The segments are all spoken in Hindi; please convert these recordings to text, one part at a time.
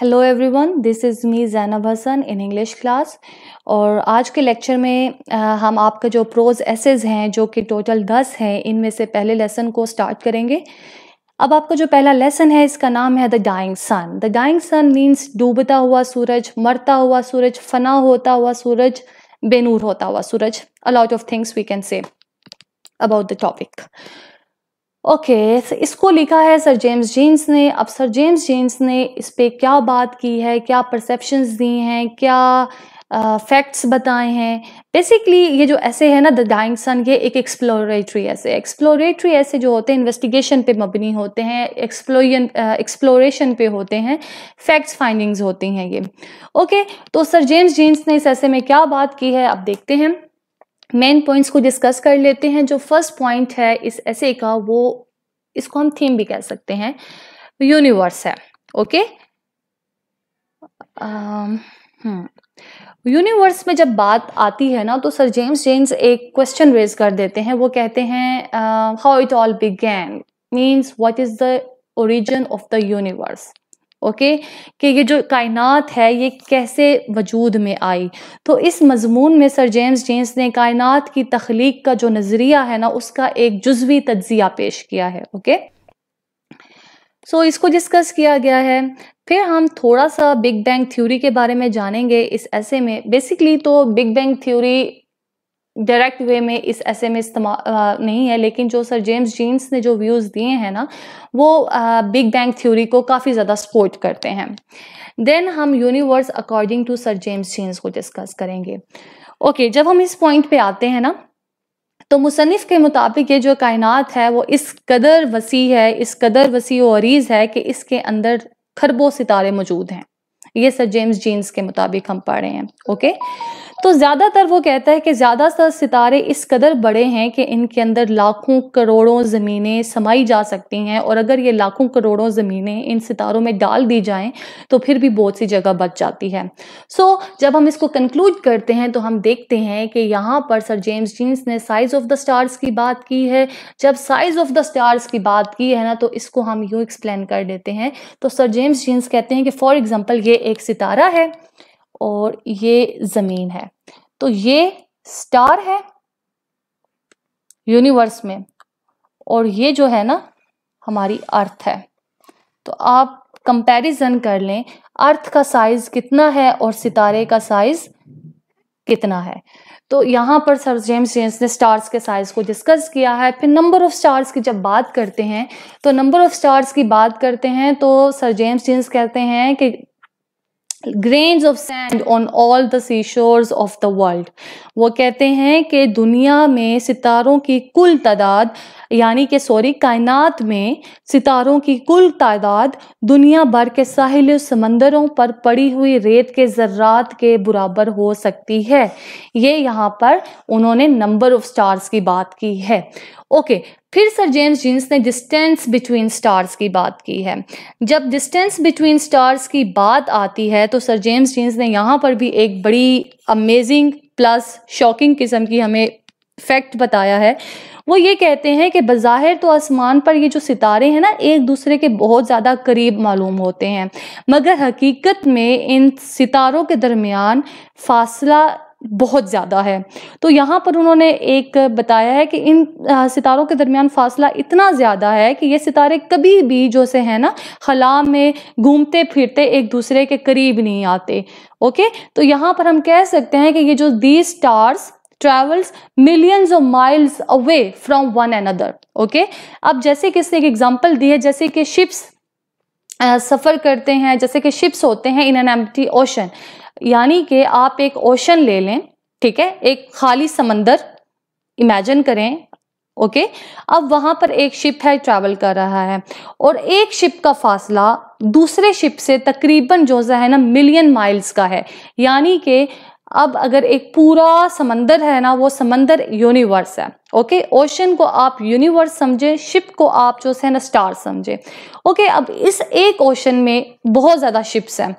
Hello everyone this is me Zainab Hasan in English class और आज के लेक्चर में आ, हम आपका जो प्रोज एसेज हैं जो कि टोटल दस हैं इनमें से पहले लेसन को स्टार्ट करेंगे अब आपका जो पहला लेसन है इसका नाम है the dying sun the dying sun means डूबता हुआ सूरज मरता हुआ सूरज फना होता हुआ सूरज बेनूर होता हुआ सूरज a lot of things we can say about the topic okay okay, इसको लिखा है सर जेम्स जेंस ने अब सर जेम्स जेंस ने इस पर क्या बात की है क्या परसेप्शंस दी हैं क्या फैक्ट्स बताए हैं बेसिकली ये जो ऐसे है ना द डाइंग सन ये एक एक्सप्लोरेटरी ऐसे एक्सप्लोरेटरी ऐसे जो होते हैं इन्वेस्टिगेशन पे मबनी होते हैं एक्सप्लोरियन एक्सप्लोरेशन पे होते हैं फैक्ट्स फाइंडिंग्स होती हैं ये ओके okay, तो सर जेम्स जेंस ने इस ऐसे में क्या बात की है अब देखते हैं मेन पॉइंट्स को डिस्कस कर लेते हैं जो फर्स्ट पॉइंट है इस ऐसे का वो इसको हम थीम भी कह सकते हैं यूनिवर्स है ओके यूनिवर्स um, hmm. में जब बात आती है ना तो सर जेम्स जेम्स एक क्वेश्चन रेज कर देते हैं वो कहते हैं how it all began means what is the origin of the universe okay कि ये जो कायनात है ये कैसे वजूद में आई तो इस मजमून में सर जेम्स जेम्स ने कायनात की तख्लीक का जो नज़रिया है ना उसका एक जुजवी तजिया पेश किया है ओके सो so, इसको डिस्कस किया गया है फिर हम थोड़ा सा बिग बैंग थ्योरी के बारे में जानेंगे इस ऐसे में बेसिकली तो big bang theory direct way में इस ऐसे में इस्तेमाल नहीं है लेकिन जो सर जेम्स जीन्स ने जो व्यूज़ दिए हैं ना वो बिग बैंग थ्योरी को काफ़ी ज़्यादा सपोर्ट करते हैं देन हम universe according to sir James Jeans को डिस्कस करेंगे ओके okay, जब हम इस पॉइंट पे आते हैं ना तो मुसनफ़ के मुताबिक ये जो कायनात है वो इस कदर वसी है इस कदर वसी वरीज़ है कि इसके अंदर खरबों सितारे मौजूद हैं ये सर जेम्स जीन्स के मुताबिक हम पढ़ रहे हैं ओके okay? तो ज़्यादातर वो कहता है कि ज़्यादातर सितारे इस कदर बड़े हैं कि इनके अंदर लाखों करोड़ों ज़मीनें समाई जा सकती हैं और अगर ये लाखों करोड़ों ज़मीनें इन सितारों में डाल दी जाएं तो फिर भी बहुत सी जगह बच जाती है सो so, जब हम इसको कंक्लूड करते हैं तो हम देखते हैं कि यहाँ पर सर जेम्स जीन्स ने साइज़ ऑफ द स्टार्स की बात की है जब साइज़ ऑफ द स्टार्स की बात की है ना तो इसको हम यू एक्सप्लेन कर देते हैं तो सर जेम्स जीन्स कहते हैं कि फॉर एग्ज़ाम्पल ये एक सितारा है और ये जमीन है तो ये स्टार है यूनिवर्स में और ये जो है ना हमारी अर्थ है तो आप कंपैरिजन कर लें अर्थ का साइज कितना है और सितारे का साइज कितना है तो यहाँ पर सर जेम्स जेम्स ने स्टार्स के साइज को डिस्कस किया है फिर नंबर ऑफ स्टार्स की जब बात करते हैं तो नंबर ऑफ स्टार्स की बात करते हैं तो सर जेम्स जेम्स कहते हैं कि grains of sand on all the sea shores of the world वो कहते हैं कि दुनिया में सितारों की कुल तादाद यानी कि सॉरी कायनात में सितारों की कुल तादाद दुनिया भर के साहिल समंदरों पर पड़ी हुई रेत के ज़र्रात के बराबर हो सकती है ये यहाँ पर उन्होंने नंबर ऑफ स्टार्स की बात की है ओके okay, फिर सर जेम्स जीन्स ने डिस्टेंस बिटवीन स्टार्स की बात की है जब डिस्टेंस बिटवीन स्टार्स की बात आती है तो सर जेम्स जीन्स ने यहाँ पर भी एक बड़ी अमेजिंग प्लस शॉकिंग किस्म की हमें फैक्ट बताया है वो ये कहते हैं कि बज़ाहिर तो आसमान पर ये जो सितारे हैं ना एक दूसरे के बहुत ज़्यादा करीब मालूम होते हैं मगर हकीकत में इन सितारों के दरमियान फासला बहुत ज़्यादा है तो यहाँ पर उन्होंने एक बताया है कि इन सितारों के दरमियान फ़ासला इतना ज़्यादा है कि ये सितारे कभी भी जो से है ना खला में घूमते फिरते एक दूसरे के करीब नहीं आते ओके तो यहाँ पर हम कह सकते हैं कि ये जो the stars travels millions of miles away from one another okay अब जैसे कि इसने एक एग्जाम्पल दी है जैसे कि शिप्स सफ़र करते हैं जैसे कि शिप्स होते हैं इन एन एम्प्टी ओशन यानी कि आप एक ओशन ले लें ठीक है एक खाली समंदर इमेजिन करें ओके अब वहां पर एक शिप है ट्रैवल कर रहा है और एक शिप का फासला दूसरे शिप से तकरीबन जो है ना मिलियन माइल्स का है यानी कि अब अगर एक पूरा समंदर है ना वो समंदर यूनिवर्स है ओके ओशन को आप यूनिवर्स समझें शिप को आप जो है ना स्टार समझें ओके अब इस एक ओशन में बहुत ज़्यादा शिप्स हैं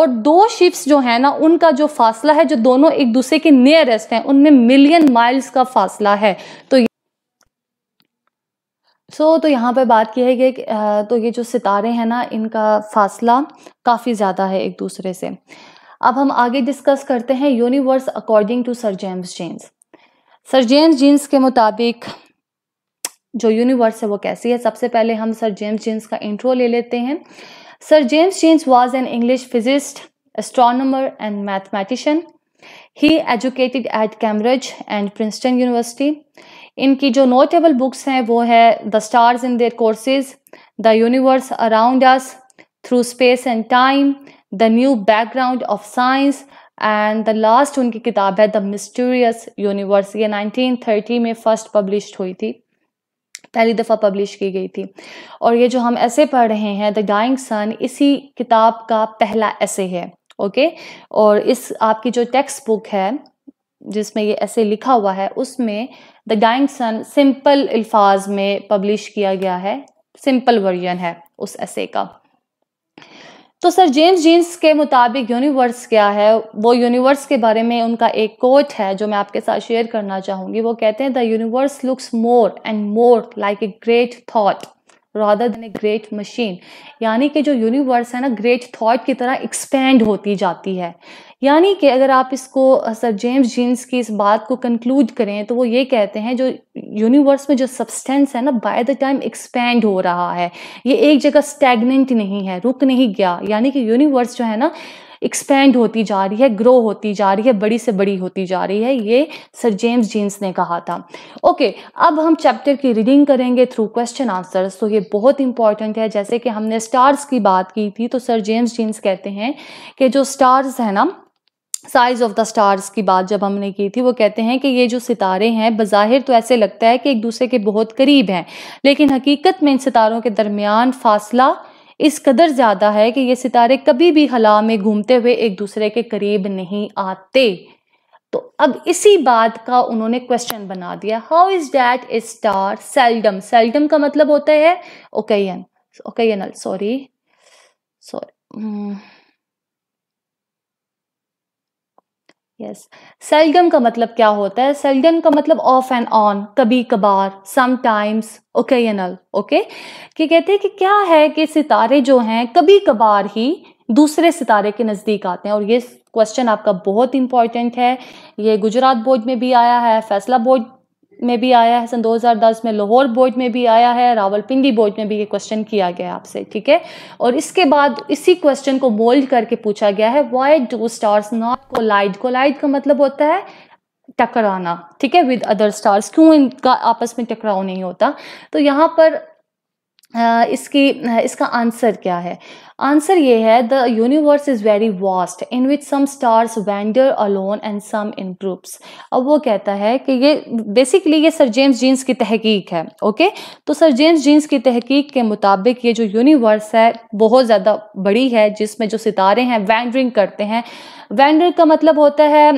और दो शिप्स जो है ना उनका जो फासला है जो दोनों एक दूसरे के नियरेस्ट हैं उनमें मिलियन माइल्स का फासला है तो सो so, तो यहाँ पर बात की है कि तो ये जो सितारे हैं ना इनका फासला काफ़ी ज़्यादा है एक दूसरे से अब हम आगे डिस्कस करते हैं universe according to sir James Jeans sir James Jeans के मुताबिक जो यूनिवर्स है वो कैसी है सबसे पहले हम सर जेम्स जीन्स का इंट्रो ले लेते हैं sir James Jeans was an English physicist astronomer and mathematician he educated at Cambridge and Princeton university इनकी जो नोटेबल बुक्स हैं वो है the stars in their courses the universe around us through space and time the new background of science and the last उनकी किताब है द मिस्टीरियस यूनिवर्स ये 1930 में फर्स्ट पब्लिश हुई थी पहली दफ़ा पब्लिश की गई थी और ये जो हम ऐसे पढ़ रहे हैं द डाइंग सन इसी किताब का पहला ऐसे है ओके और इस आपकी जो टेक्स्ट बुक है जिसमें ये ऐसे लिखा हुआ है उसमें द डाइंग सन सिंपल अल्फाज में पब्लिश किया गया है सिंपल वर्जन है उस ऐसे का तो सर जेम्स जीन्स के मुताबिक यूनिवर्स क्या है वो यूनिवर्स के बारे में उनका एक कोट है जो मैं आपके साथ शेयर करना चाहूँगी वो कहते हैं the universe looks more and more like a great thought rather than a great machine यानी कि जो यूनिवर्स है ना ग्रेट थॉट की तरह एक्सपेंड होती जाती है यानी कि अगर आप इसको सर जेम्स जीन्स की इस बात को कंक्लूड करें तो वो ये कहते हैं जो यूनिवर्स में जो सब्सटेंस है ना बाय द टाइम एक्सपेंड हो रहा है ये एक जगह स्टेगनेंट नहीं है रुक नहीं गया यानी कि यूनिवर्स जो है ना एक्सपेंड होती जा रही है ग्रो होती जा रही है बड़ी से बड़ी होती जा रही है ये सर जेम्स जीन्स ने कहा था ओके okay, अब हम चैप्टर की रीडिंग करेंगे थ्रू क्वेश्चन आंसर्स तो ये बहुत इंपॉर्टेंट है जैसे कि हमने स्टार्स की बात की थी तो सर जेम्स जीन्स कहते हैं कि जो स्टार्स है ना साइज ऑफ द स्टार्स की बात जब हमने की थी वो कहते हैं कि ये जो सितारे हैं बज़ाहिर तो ऐसे लगता है कि एक दूसरे के बहुत करीब हैं लेकिन हकीकत में इन सितारों के दरमियान फासला इस कदर ज़्यादा है कि ये सितारे कभी भी हला में घूमते हुए एक दूसरे के करीब नहीं आते तो अब इसी बात का उन्होंने क्वेश्चन बना दिया how is that a star seldom seldom का मतलब होता है ओकेन occasional sorry sorry yes seldom का मतलब क्या होता है सेल्डम का मतलब ऑफ एंड ऑन कभी कभार समटाइम्स ओकेजनल ओके कि कहते हैं कि क्या है कि सितारे जो हैं कभी कभार ही दूसरे सितारे के नज़दीक आते हैं और ये क्वेश्चन आपका बहुत इंपॉर्टेंट है ये गुजरात बोर्ड में भी आया है फैसला बोर्ड મેબી આયા હૈ 2010 મે લાહોર બોર્ડ મે ભી આયા હૈ રાવલ પિંડી બોર્ડ મે ભી કuesstion કિયા ગયા હે આપસે ઠીક હે ઓર ઇસકે બાદ ઇસી કuesstion કો બોલ્ડ કરકે પૂછા ગયા હે why do stars not collide collide કા મતલબ હોતા હે ટકરાના ઠીક હે વિથ અધર સ્ટાર્સ ક્યુ ઇનકા આપસ મે ટકરાવ નહીં હોતા તો યહાં પર इसकी इसका आंसर क्या है आंसर ये है the universe is very vast in which some stars wander alone and some in groups अब वो कहता है कि ये बेसिकली ये सर जेम्स जीन्स की तहकीक है ओके तो सर जेम्स जीन्स की तहकीक के मुताबिक ये जो यूनिवर्स है बहुत ज़्यादा बड़ी है जिसमें जो सितारे हैं वैंडरिंग करते हैं वेंडर का मतलब होता है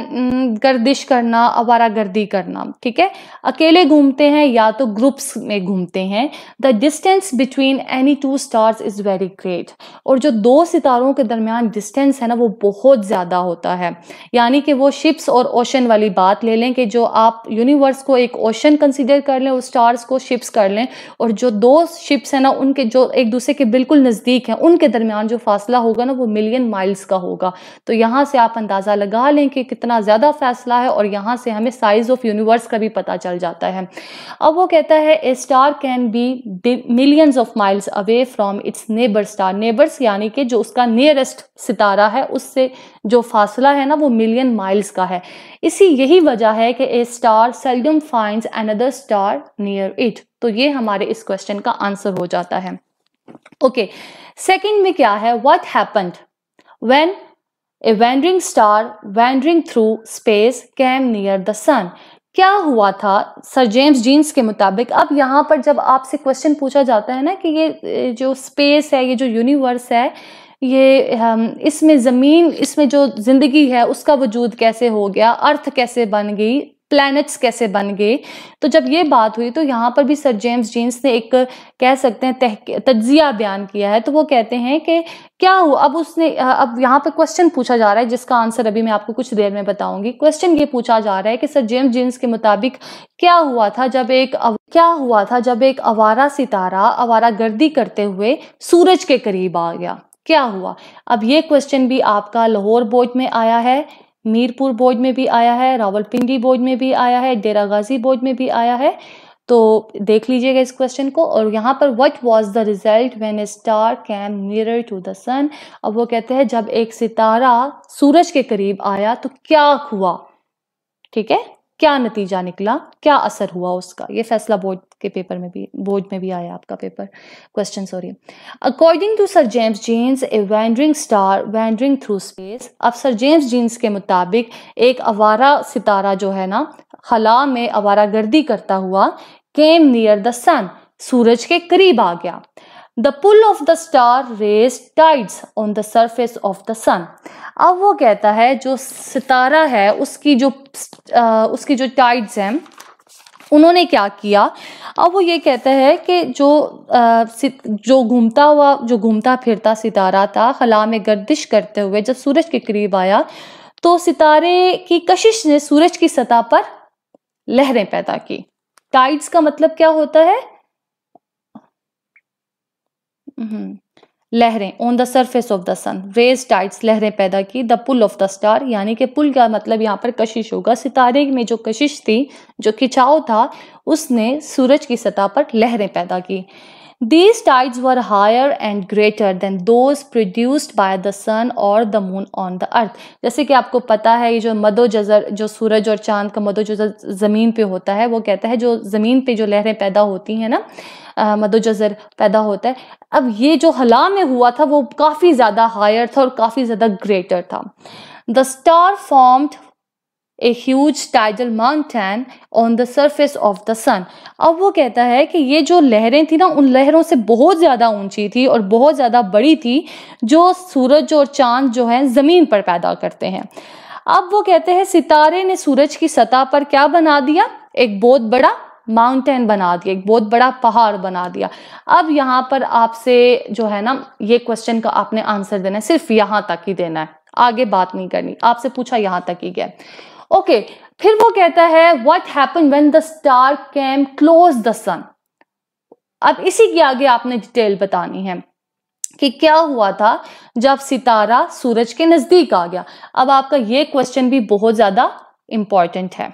गर्दिश करना आवारा गर्दी करना ठीक है अकेले घूमते हैं या तो ग्रुप्स में घूमते हैं the distance between any two stars is very great और जो दो सितारों के दरमियान डिस्टेंस है ना वो बहुत ज़्यादा होता है यानी कि वो शिप्स और ओशन वाली बात ले लें कि जो आप यूनिवर्स को एक ओशन कंसिडर कर लें और स्टार्स को शिप्स कर लें और जो दो शिप्स हैं ना उनके जो एक दूसरे के बिल्कुल नज़दीक हैं उनके दरमियान जो फासला होगा ना वो मिलियन माइल्स का होगा तो यहाँ से आप अंदाज़ा लगा लें कि कितना ज़्यादा फैसला है और यहाँ से हमें साइज़ ऑफ यूनिवर्स का भी पता चल जाता है अब वो कहता है a star can be million millions of miles away from its neighbour star neighbours यानी कि जो उसका नियरेस्ट सितारा है उससे जो फासला है ना वो मिलियन माइल्स का है इसी यही वजह है कि a star seldom find another star near it तो ये हमारे इस क्वेश्चन का आंसर हो जाता है ओके okay. सेकंड में क्या है what happened when a wandering star wandering through space came near the sun क्या हुआ था सर जेम्स जीन्स के मुताबिक अब यहाँ पर जब आपसे क्वेश्चन पूछा जाता है ना कि ये जो स्पेस है ये जो यूनिवर्स है ये इसमें ज़मीन इसमें जो ज़िंदगी है उसका वजूद कैसे हो गया अर्थ कैसे बन गई प्लैनेट्स कैसे बन गए तो जब ये बात हुई तो यहाँ पर भी सर जेम्स जीन्स ने एक कह सकते हैं तजिया बयान किया है तो वो कहते हैं कि क्या हुआ अब उसने अब यहाँ पर क्वेश्चन पूछा जा रहा है जिसका आंसर अभी मैं आपको कुछ देर में बताऊंगी क्वेश्चन ये पूछा जा रहा है कि सर जेम्स जीन्स के मुताबिक क्या हुआ था जब एक क्या हुआ था जब एक आवारा सितारा आवारा गर्दी करते हुए सूरज के करीब आ गया क्या हुआ अब ये क्वेश्चन भी आपका लाहौर बोर्ड में आया है मीरपुर बोर्ड में भी आया है रावलपिंडी बोर्ड में भी आया है डेरा गाजी बोर्ड में भी आया है तो देख लीजिएगा इस क्वेश्चन को और यहाँ पर what was the result when a star came near to the sun अब वो कहते हैं जब एक सितारा सूरज के करीब आया तो क्या हुआ ठीक है क्या नतीजा निकला क्या असर हुआ उसका ये फैसला बोर्ड के पेपर में भी बोर्ड में भी आया आपका paper question sorry according to sir James Jeans a wandering star wandering through space अब सर जेम्स जीन्स के मुताबिक एक अवारा सितारा जो है ना खला में अवारा गर्दी करता हुआ केम नियर द सन सूरज के करीब आ गया the pull of the star raised tides on the surface of the sun अब वो कहता है जो सितारा है उसकी जो आ, उसकी जो टाइड्स हैं उन्होंने क्या किया अब वो ये कहता है कि जो आ, जो घूमता हुआ जो घूमता फिरता सितारा था खला में गर्दिश करते हुए जब सूरज के करीब आया तो सितारे की कशिश ने सूरज की सतह पर लहरें पैदा की टाइड्स का मतलब क्या होता है Mm-hmm. लहरें on the surface of the sun raise tides लहरें पैदा की the pull of the star यानी कि पुल का मतलब यहाँ पर कशिश होगा सितारे में जो कशिश थी जो खिंचाव था उसने सूरज की सतह पर लहरें पैदा की These tides were higher and greater than those produced by the sun or the moon on the earth. जैसे कि आपको पता है ये जो मदो जजर जो सूरज और चांद का मदो जजर ज़मीन पर होता है वो कहता है जो ज़मीन पर जो लहरें पैदा होती हैं ना मदो जजर पैदा होता है अब ये जो हला में हुआ था वो काफ़ी ज़्यादा हायर था और काफ़ी ज़्यादा ग्रेटर था the star formed a huge tidal mountain on the surface of the sun अब वो कहता है कि ये जो लहरें थी ना उन लहरों से बहुत ज़्यादा ऊंची थी और बहुत ज़्यादा बड़ी थी जो सूरज और चांद जो है ज़मीन पर पैदा करते हैं अब वो कहते हैं सितारे ने सूरज की सतह पर क्या बना दिया एक बहुत बड़ा माउंटेन बना दिया एक बहुत बड़ा पहाड़ बना दिया अब यहाँ पर आपसे जो है ना ये क्वेश्चन का आपने आंसर देना है सिर्फ यहाँ तक ही देना है आगे बात नहीं करनी आपसे पूछा यहाँ तक ही गया ओके फिर वो कहता है what happen when the star came close the sun अब इसी के आगे आपने डिटेल बतानी है कि क्या हुआ था जब सितारा सूरज के नजदीक आ गया अब आपका ये क्वेश्चन भी बहुत ज्यादा इंपॉर्टेंट है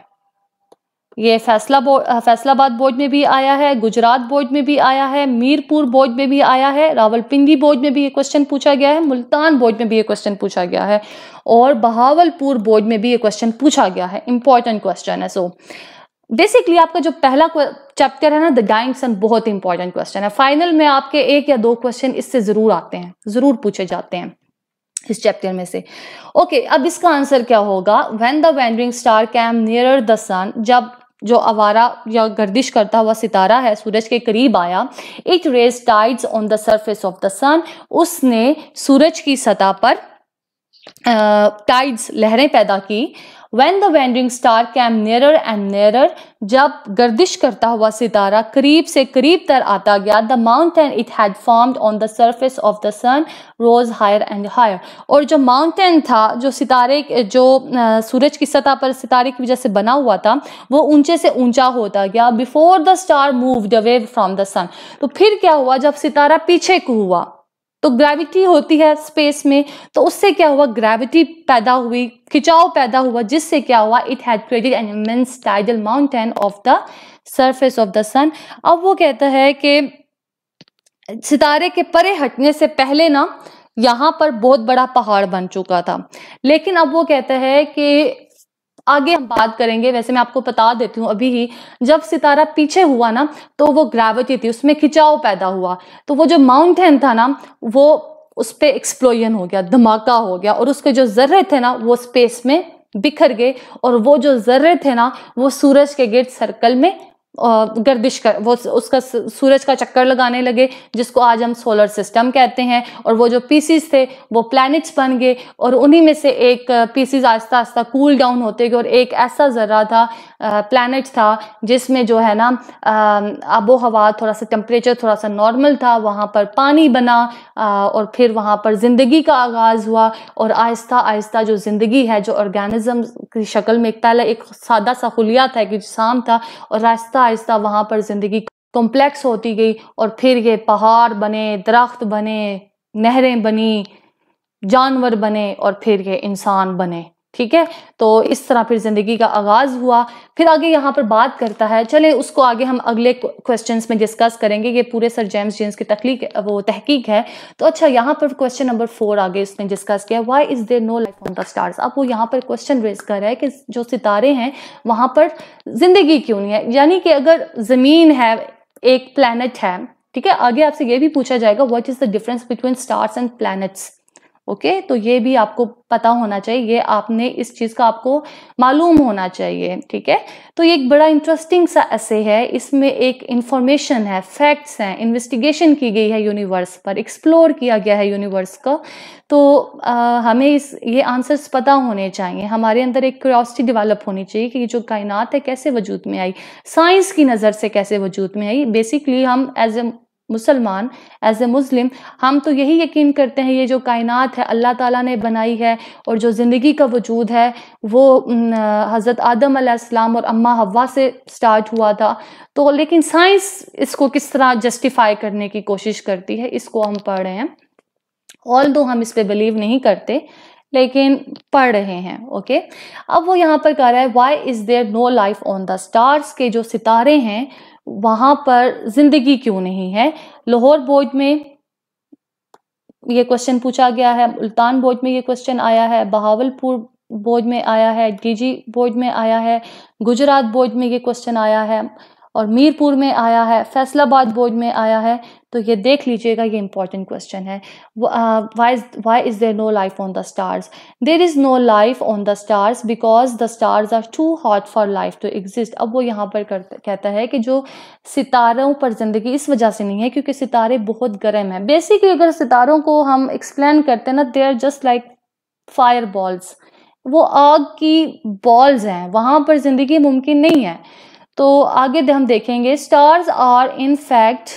ये फैसला बो, फैसलाबाद बोर्ड में भी आया है गुजरात बोर्ड में भी आया है मीरपुर बोर्ड में भी आया है रावलपिंडी बोर्ड में भी ये क्वेश्चन पूछा गया है मुल्तान बोर्ड में भी ये क्वेश्चन पूछा गया है और बहावलपुर बोर्ड में भी ये क्वेश्चन पूछा गया है इंपॉर्टेंट क्वेश्चन है सो बेसिकली आपका जो पहला चैप्टर है ना द डाइंग सन बहुत इंपॉर्टेंट क्वेश्चन है फाइनल में आपके एक या दो क्वेश्चन इससे जरूर आते हैं जरूर पूछे जाते हैं इस चैप्टर में से ओके okay, अब इसका आंसर क्या होगा when the wandering star came near the sun जब जो आवारा या गर्दिश करता हुआ सितारा है सूरज के करीब आया it raised tides on the surface of the sun उसने सूरज की सतह पर टाइड्स लहरें पैदा की when the wandering star came nearer and nearer जब गर्दिश करता हुआ सितारा करीब से करीब तर आता गया the mountain it had formed on the surface of the sun rose higher and higher और जो माउंटेन था जो सितारे जो सूरज की सतह पर सितारे की वजह से बना हुआ था वो ऊंचे से ऊंचा होता गया before the star moved away from the sun तो फिर क्या हुआ जब सितारा पीछे को हुआ तो ग्रेविटी होती है स्पेस में तो उससे क्या हुआ ग्रेविटी पैदा हुई खिंचाव पैदा हुआ जिससे क्या हुआ it had created an immense tidal mountain of the surface of the sun अब वो कहता है कि सितारे के परे हटने से पहले ना यहाँ पर बहुत बड़ा पहाड़ बन चुका था लेकिन अब वो कहता है कि आगे हम बात करेंगे वैसे मैं आपको बता देती हूँ अभी ही जब सितारा पीछे हुआ ना तो वो ग्रेविटी थी उसमें खिंचाव पैदा हुआ तो वो जो माउंटेन था ना वो उस पर एक्सप्लोजन हो गया धमाका हो गया और उसके जो जर्रे थे ना वो स्पेस में बिखर गए और वो जो जर्रे थे ना वो सूरज के गिर्द सर्कल में गर्दिश कर वो उसका सूरज का चक्कर लगाने लगे जिसको आज हम सोलर सिस्टम कहते हैं और वो जो पीसीस थे वो प्लैनेट्स बन गए और उन्हीं में से एक पीसीस आस्ता आस्ता कूल डाउन होते गए और एक ऐसा ज़रा था प्लैनेट था जिसमें जो है ना आबो हवा थोड़ा सा टेम्परेचर थोड़ा सा नॉर्मल था वहाँ पर पानी बना और फिर वहाँ पर ज़िंदगी का आगाज़ हुआ और आहिस्ता आहिस्ता जो ज़िंदगी है जो ऑर्गेनिज़म की शक्ल में एक पहले एक सादा सा खुलिया था एक जिसाम था और आहिस्ता आहिस्ता वहाँ पर ज़िंदगी कॉम्प्लेक्स होती गई और फिर ये पहाड़ बने दरख्त बने नहरें बनी जानवर बने और फिर ये इंसान बने ठीक है तो इस तरह फिर जिंदगी का आगाज हुआ फिर आगे यहाँ पर बात करता है चले उसको आगे हम अगले क्वेश्चंस में डिस्कस करेंगे ये पूरे सर जेम्स जेम्स की तकलीक वो तहकीक है तो अच्छा यहाँ पर क्वेश्चन नंबर फोर आगे उसने डिस्कस किया why is there no life on the stars अब वो यहाँ पर क्वेश्चन रेज कर रहा है कि जो सितारे हैं वहाँ पर जिंदगी क्यों नहीं है यानी कि अगर जमीन है एक प्लानट है ठीक है आगे आपसे ये भी पूछा जाएगा what is the difference between stars and planets okay तो ये भी आपको पता होना चाहिए ये आपने इस चीज़ का आपको मालूम होना चाहिए ठीक है तो ये एक बड़ा इंटरेस्टिंग सा ऐसे है इसमें एक इंफॉर्मेशन है फैक्ट्स हैं इन्वेस्टिगेशन की गई है यूनिवर्स पर एक्सप्लोर किया गया है यूनिवर्स का तो आ, हमें इस ये आंसर्स पता होने चाहिए हमारे अंदर एक क्यूरोसिटी डिवेलप होनी चाहिए कि जो कायनात है कैसे वजूद में आई साइंस की नज़र से कैसे वजूद में आई बेसिकली हम एज ए मुसलमान एज ए मुस्लिम हम तो यही यकीन करते हैं ये जो कायनात है अल्लाह ताला ने बनाई है और जो ज़िंदगी का वजूद है वो हज़रत आदम आसमाम और अम्मा हवा से स्टार्ट हुआ था तो लेकिन साइंस इसको किस तरह जस्टिफाई करने की कोशिश करती है इसको हम पढ़ रहे हैं ऑल दो हम इस पर बिलीव नहीं करते लेकिन पढ़ रहे हैं ओके अब वो यहाँ पर कह रहा है why is there no life on the stars के जो सितारे हैं वहाँ पर जिंदगी क्यों नहीं है लाहौर बोर्ड में ये क्वेश्चन पूछा गया है उल्तान बोर्ड में ये क्वेश्चन आया है बहावलपुर बोर्ड में आया है डीजी बोर्ड में आया है गुजरात बोर्ड में ये क्वेश्चन आया है और मीरपुर में आया है फैसलाबाद बोर्ड में आया है तो ये देख लीजिएगा ये इंपॉर्टेंट क्वेश्चन है why why is there no life on the stars there is no life on the stars because the stars are too hot for life to exist अब वो यहाँ पर कर, कहता है कि जो सितारों पर ज़िंदगी इस वजह से नहीं है क्योंकि सितारे बहुत गर्म हैं बेसिकली अगर सितारों को हम एक्सप्लेन करते हैं ना they are just like fire balls वो आग की बॉल्स हैं वहाँ पर ज़िंदगी मुमकिन नहीं है तो आगे हम देखेंगे stars are in fact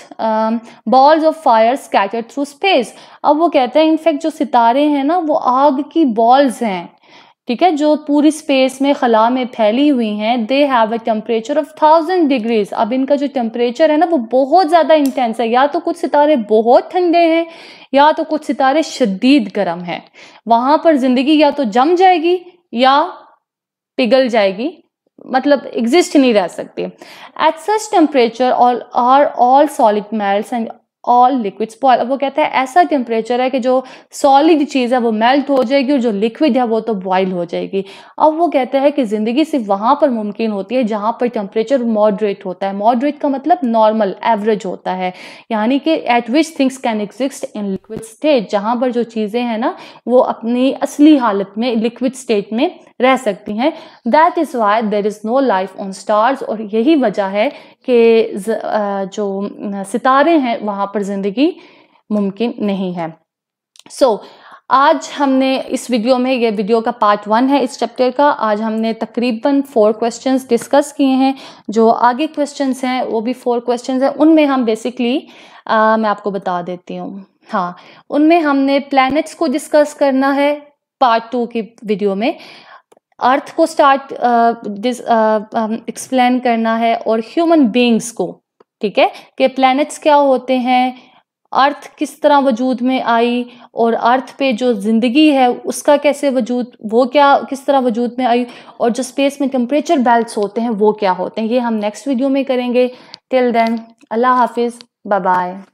balls of fire scattered through space अब वो कहते हैं इनफैक्ट जो सितारे हैं ना वो आग की बॉल्स हैं ठीक है जो पूरी स्पेस में खला में फैली हुई हैं they have a temperature of thousand degrees अब इनका जो टेम्परेचर है ना वो बहुत ज़्यादा इंटेंस है या तो कुछ सितारे बहुत ठंडे हैं या तो कुछ सितारे शदीद गर्म हैं वहाँ पर ज़िंदगी या तो जम जाएगी या पिघल जाएगी मतलब एग्जिस्ट नहीं रह सकते at such temperature all are all solid melts and all liquid boil अब वो कहता है ऐसा टेम्परेचर है कि जो सॉलिड चीज़ है वो मेल्ट हो जाएगी और जो लिक्विड है वो तो बॉयल हो जाएगी अब वो कहते हैं कि ज़िंदगी सिर्फ वहाँ पर मुमकिन होती है जहाँ पर टेम्परेचर मॉडरेट होता है मॉडरेट का मतलब नॉर्मल एवरेज होता है यानी कि at which things can exist in liquid state जहाँ पर जो चीज़ें हैं ना वो अपनी असली हालत में लिक्विड स्टेट में रह सकती हैं that is why there is no life on stars और यही वजह है कि जो सितारे हैं वहाँ पर ज़िंदगी मुमकिन नहीं है सो so, आज हमने इस वीडियो में यह वीडियो का पार्ट वन है इस चैप्टर का आज हमने तकरीबन फोर क्वेश्चंस डिस्कस किए हैं जो आगे क्वेश्चंस हैं वो भी फोर क्वेश्चंस हैं उनमें हम बेसिकली आ, मैं आपको बता देती हूँ हाँ उनमें हमने प्लैनेट्स को डिस्कस करना है पार्ट टू की वीडियो में अर्थ को स्टार्ट एक्सप्लेन करना है और ह्यूमन बींग्स को ठीक है कि प्लैनेट्स क्या होते हैं अर्थ किस तरह वजूद में आई और अर्थ पे जो ज़िंदगी है उसका कैसे वजूद वो क्या किस तरह वजूद में आई और जो स्पेस में टेम्परेचर बेल्ट होते हैं वो क्या होते हैं ये हम नेक्स्ट वीडियो में करेंगे टिल देन अल्लाह हाफिज़ बाय